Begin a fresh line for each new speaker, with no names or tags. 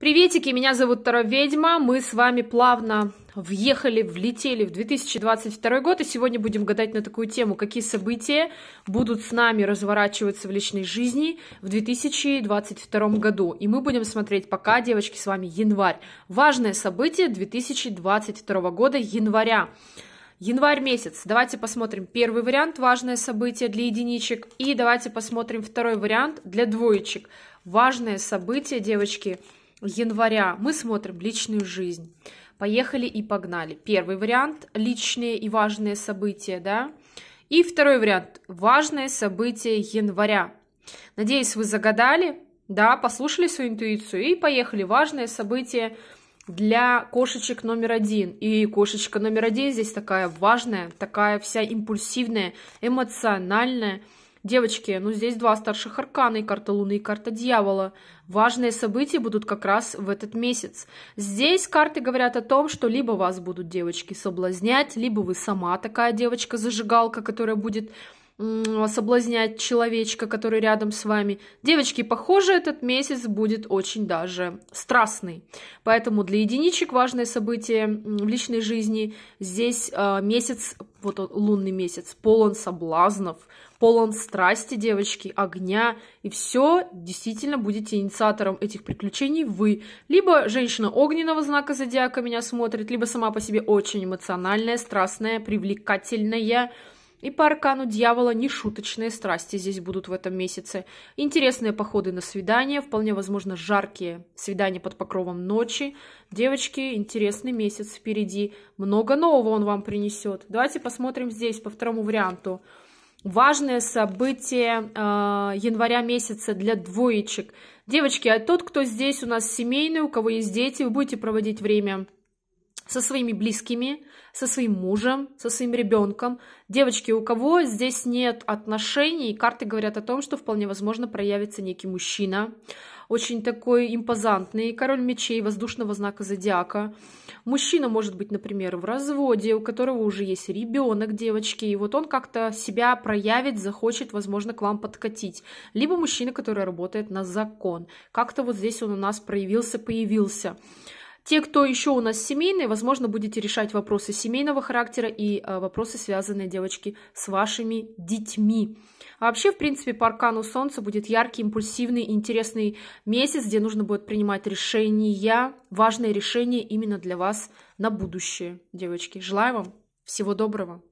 Приветики, меня зовут Таро Ведьма, мы с вами плавно въехали, влетели в 2022 год, и сегодня будем гадать на такую тему, какие события будут с нами разворачиваться в личной жизни в 2022 году. И мы будем смотреть пока, девочки, с вами январь. Важное событие 2022 года, января. Январь месяц. Давайте посмотрим первый вариант, важное событие для единичек. И давайте посмотрим второй вариант для двоечек. Важное событие, девочки, девочки января мы смотрим личную жизнь. Поехали и погнали. Первый вариант – личные и важные события, да? И второй вариант – важное событие января. Надеюсь, вы загадали, да, послушали свою интуицию и поехали. Важное событие для кошечек номер один. И кошечка номер один здесь такая важная, такая вся импульсивная, эмоциональная, Девочки, ну здесь два старших аркана, и карта Луны, и карта Дьявола. Важные события будут как раз в этот месяц. Здесь карты говорят о том, что либо вас будут девочки соблазнять, либо вы сама такая девочка-зажигалка, которая будет соблазнять человечка, который рядом с вами. Девочки, похоже, этот месяц будет очень даже страстный. Поэтому для единичек важное событие в личной жизни. Здесь э, месяц вот он, лунный месяц, полон соблазнов, полон страсти, девочки, огня, и все действительно будете инициатором этих приключений вы. Либо женщина огненного знака зодиака меня смотрит, либо сама по себе очень эмоциональная, страстная, привлекательная, и по аркану дьявола нешуточные страсти здесь будут в этом месяце. Интересные походы на свидания, вполне возможно жаркие свидания под покровом ночи. Девочки, интересный месяц впереди. Много нового он вам принесет. Давайте посмотрим здесь по второму варианту. Важное событие э, января месяца для двоечек. Девочки, а тот, кто здесь у нас семейный, у кого есть дети, вы будете проводить время со своими близкими, со своим мужем, со своим ребенком. Девочки, у кого здесь нет отношений, карты говорят о том, что вполне возможно проявится некий мужчина, очень такой импозантный, король мечей, воздушного знака зодиака. Мужчина может быть, например, в разводе, у которого уже есть ребенок, девочки, и вот он как-то себя проявит, захочет, возможно, к вам подкатить. Либо мужчина, который работает на закон. Как-то вот здесь он у нас проявился, появился. Те, кто еще у нас семейные, возможно, будете решать вопросы семейного характера и э, вопросы, связанные, девочки, с вашими детьми. А вообще, в принципе, по аркану Солнца будет яркий, импульсивный, интересный месяц, где нужно будет принимать решения, важные решения именно для вас на будущее, девочки. Желаю вам всего доброго!